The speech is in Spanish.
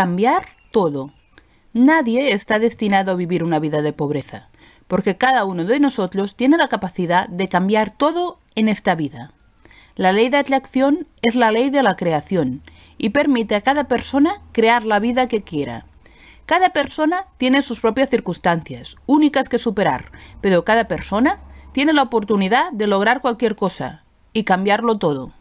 cambiar todo. Nadie está destinado a vivir una vida de pobreza, porque cada uno de nosotros tiene la capacidad de cambiar todo en esta vida. La ley de atracción es la ley de la creación y permite a cada persona crear la vida que quiera. Cada persona tiene sus propias circunstancias, únicas que superar, pero cada persona tiene la oportunidad de lograr cualquier cosa y cambiarlo todo.